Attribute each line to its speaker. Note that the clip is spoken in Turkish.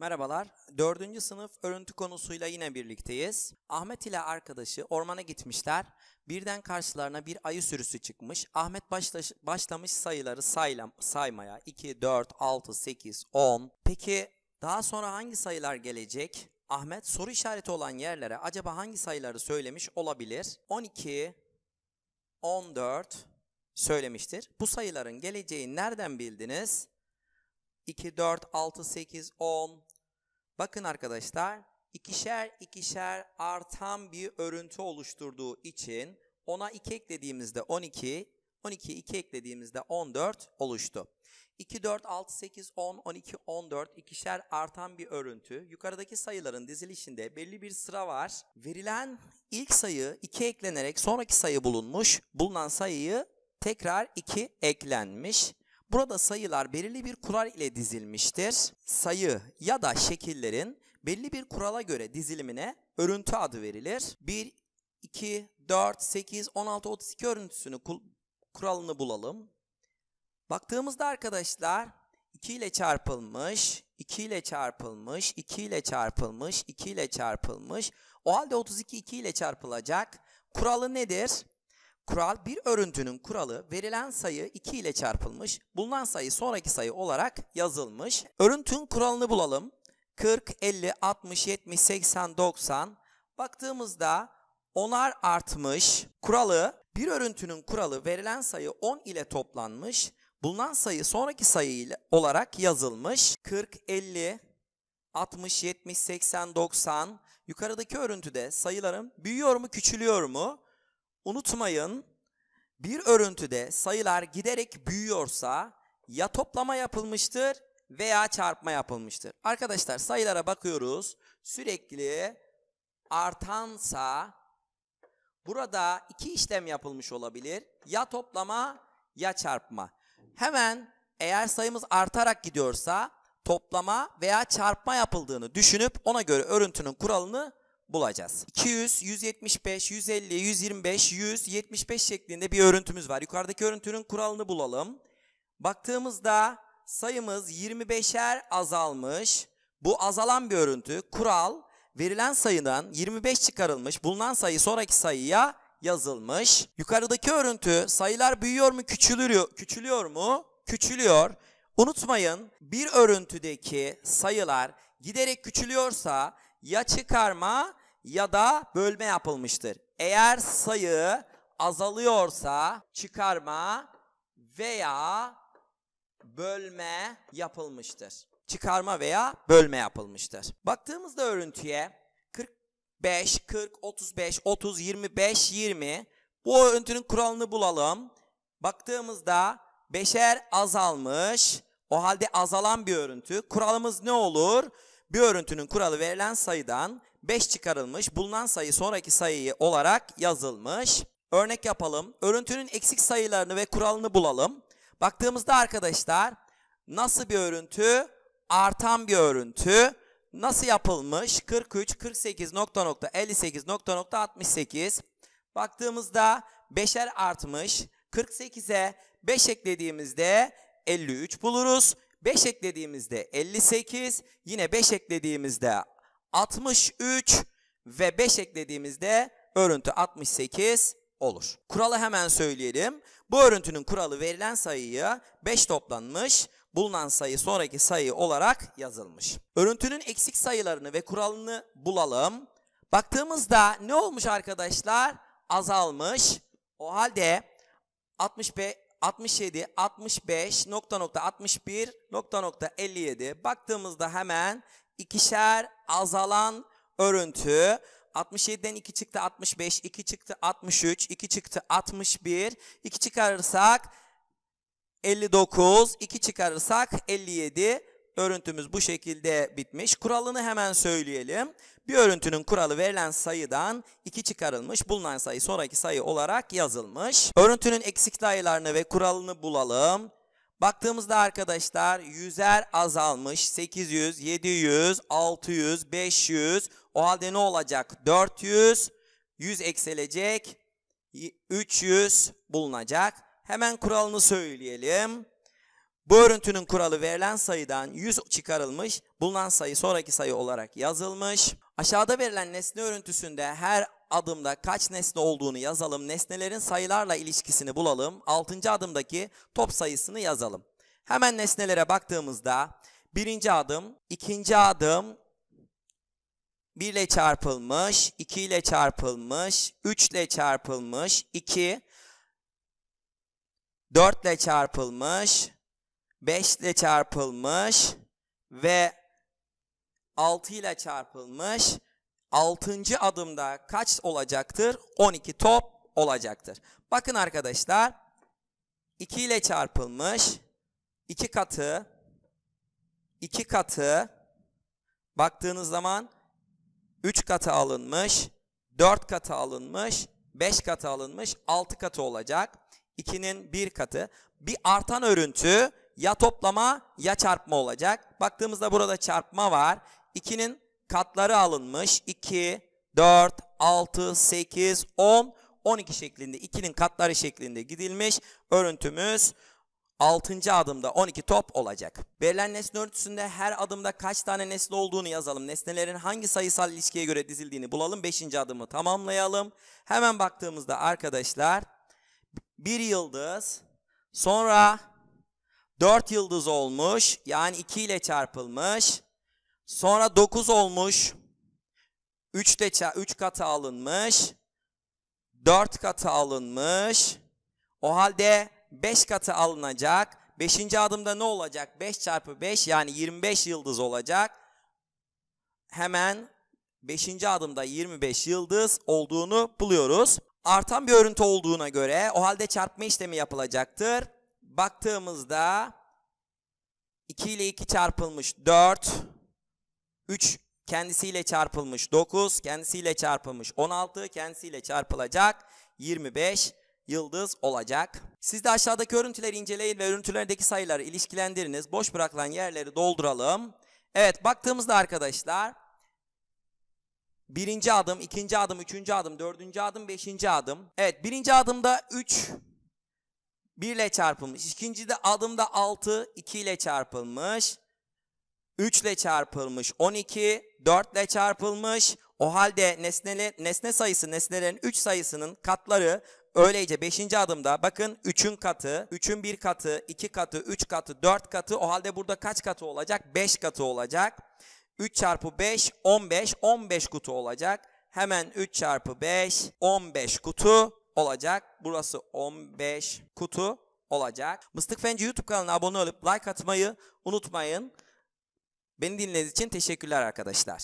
Speaker 1: Merhabalar. Dördüncü sınıf örüntü konusuyla yine birlikteyiz. Ahmet ile arkadaşı ormana gitmişler. Birden karşılarına bir ayı sürüsü çıkmış. Ahmet başla, başlamış sayıları saylam, saymaya. 2, 4, 6, 8, 10. Peki daha sonra hangi sayılar gelecek? Ahmet soru işareti olan yerlere acaba hangi sayıları söylemiş olabilir? 12, 14 söylemiştir. Bu sayıların geleceği nereden bildiniz? 2, 4, 6, 8, 10, Bakın arkadaşlar ikişer ikişer artan bir örüntü oluşturduğu için ona 2 eklediğimizde 12, 12 2 eklediğimizde 14 oluştu. 2, 4, 6, 8, 10, 12, 14 ikişer artan bir örüntü. Yukarıdaki sayıların dizilişinde belli bir sıra var. Verilen ilk sayı 2 eklenerek sonraki sayı bulunmuş. Bulunan sayıyı tekrar 2 eklenmiş. Burada sayılar belirli bir kural ile dizilmiştir. Sayı ya da şekillerin belli bir kurala göre dizilimine örüntü adı verilir. 1, 2, 4, 8, 16, 32 örüntüsünü kuralını bulalım. Baktığımızda arkadaşlar 2 ile çarpılmış, 2 ile çarpılmış, 2 ile çarpılmış, 2 ile çarpılmış. O halde 32 2 ile çarpılacak. Kuralı nedir? Kural bir örüntünün kuralı verilen sayı 2 ile çarpılmış, bulunan sayı sonraki sayı olarak yazılmış. Örüntünün kuralını bulalım. 40, 50, 60, 70, 80, 90. Baktığımızda onar artmış. Kuralı bir örüntünün kuralı verilen sayı 10 ile toplanmış. Bulunan sayı sonraki sayı ile olarak yazılmış. 40, 50, 60, 70, 80, 90. Yukarıdaki örüntüde sayılarım büyüyor mu küçülüyor mu? Unutmayın bir örüntüde sayılar giderek büyüyorsa ya toplama yapılmıştır veya çarpma yapılmıştır. Arkadaşlar sayılara bakıyoruz. Sürekli artansa burada iki işlem yapılmış olabilir. Ya toplama ya çarpma. Hemen eğer sayımız artarak gidiyorsa toplama veya çarpma yapıldığını düşünüp ona göre örüntünün kuralını bulacağız. 200, 175, 150, 125, 175 şeklinde bir örüntümüz var. Yukarıdaki örüntünün kuralını bulalım. Baktığımızda sayımız 25'er azalmış. Bu azalan bir örüntü. Kural verilen sayıdan 25 çıkarılmış. Bulunan sayı sonraki sayıya yazılmış. Yukarıdaki örüntü sayılar büyüyor mu küçülüyor, küçülüyor mu? Küçülüyor. Unutmayın bir örüntüdeki sayılar giderek küçülüyorsa ya çıkarma ya da bölme yapılmıştır. Eğer sayı azalıyorsa çıkarma veya bölme yapılmıştır. Çıkarma veya bölme yapılmıştır. Baktığımızda örüntüye 45, 40, 35, 30, 25, 20 bu örüntünün kuralını bulalım. Baktığımızda beşer azalmış. O halde azalan bir örüntü. Kuralımız ne olur? Bir örüntünün kuralı verilen sayıdan 5 çıkarılmış. Bulunan sayı sonraki sayıyı olarak yazılmış. Örnek yapalım. Örüntünün eksik sayılarını ve kuralını bulalım. Baktığımızda arkadaşlar nasıl bir örüntü? Artan bir örüntü. Nasıl yapılmış? 43, 48 nokta nokta 58 nokta nokta 68. Baktığımızda 5'er artmış. 48'e 5 eklediğimizde 53 buluruz. 5 eklediğimizde 58. Yine 5 eklediğimizde 63 ve 5 eklediğimizde örüntü 68 olur. Kuralı hemen söyleyelim. Bu örüntünün kuralı verilen sayıya 5 toplanmış, bulunan sayı sonraki sayı olarak yazılmış. Örüntünün eksik sayılarını ve kuralını bulalım. Baktığımızda ne olmuş arkadaşlar? Azalmış. O halde 67, 65, nokta nokta 61, nokta nokta 57. Baktığımızda hemen ikişer azalan örüntü. 67'den 2 çıktı 65, 2 çıktı 63, 2 çıktı 61, 2 çıkarırsak 59, 2 çıkarırsak 57. Örüntümüz bu şekilde bitmiş. Kuralını hemen söyleyelim. Bir örüntünün kuralı verilen sayıdan 2 çıkarılmış, bulunan sayı sonraki sayı olarak yazılmış. Örüntünün eksik aylarını ve kuralını bulalım. Baktığımızda arkadaşlar yüzer azalmış. 800, 700, 600, 500. O halde ne olacak? 400, 100 ekselecek. 300 bulunacak. Hemen kuralını söyleyelim. Bu örüntünün kuralı verilen sayıdan 100 çıkarılmış, bulunan sayı sonraki sayı olarak yazılmış. Aşağıda verilen nesne örüntüsünde her adımda kaç nesne olduğunu yazalım. Nesnelerin sayılarla ilişkisini bulalım. Altıncı adımdaki top sayısını yazalım. Hemen nesnelere baktığımızda birinci adım, ikinci adım 1 ile çarpılmış, 2 ile çarpılmış, 3 ile çarpılmış, 2, 4 ile çarpılmış, 5 ile çarpılmış ve 6 ile çarpılmış 6. adımda kaç olacaktır? 12 top olacaktır. Bakın arkadaşlar 2 ile çarpılmış 2 katı 2 katı baktığınız zaman 3 katı alınmış 4 katı alınmış 5 katı alınmış 6 katı olacak. 2'nin 1 katı. Bir artan örüntü ya toplama ya çarpma olacak. Baktığımızda burada çarpma var. 2'nin katları alınmış. 2, 4, 6, 8, 10, 12 şeklinde 2'nin katları şeklinde gidilmiş. Örüntümüz 6. adımda 12 top olacak. Verilen nesne örtüsünde her adımda kaç tane nesne olduğunu yazalım. Nesnelerin hangi sayısal ilişkiye göre dizildiğini bulalım. 5. adımı tamamlayalım. Hemen baktığımızda arkadaşlar bir yıldız sonra 4 yıldız olmuş yani 2 ile çarpılmış. Sonra 9 olmuş. 3 de 3 katı alınmış. 4 katı alınmış. O halde 5 katı alınacak. 5. adımda ne olacak? 5 çarpı 5 yani 25 yıldız olacak. Hemen 5. adımda 25 yıldız olduğunu buluyoruz. Artan bir örüntü olduğuna göre o halde çarpma işlemi yapılacaktır. Baktığımızda 2 ile 2 çarpılmış 4 3 kendisiyle çarpılmış 9, kendisiyle çarpılmış 16, kendisiyle çarpılacak 25 yıldız olacak. Siz de aşağıdaki örüntüleri inceleyin ve örüntülerdeki sayıları ilişkilendiriniz. Boş bırakılan yerleri dolduralım. Evet baktığımızda arkadaşlar birinci adım, ikinci adım, üçüncü adım, dördüncü adım, beşinci adım. Evet birinci adımda 3 1 ile çarpılmış. İkinci de adımda 6 2 ile çarpılmış. 3 ile çarpılmış 12, 4 ile çarpılmış. O halde nesneli, nesne sayısı nesnelerin 3 sayısının katları öyleyce 5. adımda bakın 3'ün katı, 3'ün 1 katı, 2 katı, 3 katı, 4 katı. O halde burada kaç katı olacak? 5 katı olacak. 3 çarpı 5, 15. 15 kutu olacak. Hemen 3 çarpı 5, 15 kutu olacak. Burası 15 kutu olacak. Mıstık Fence YouTube kanalına abone olup like atmayı unutmayın. Beni dinlediğiniz için teşekkürler arkadaşlar.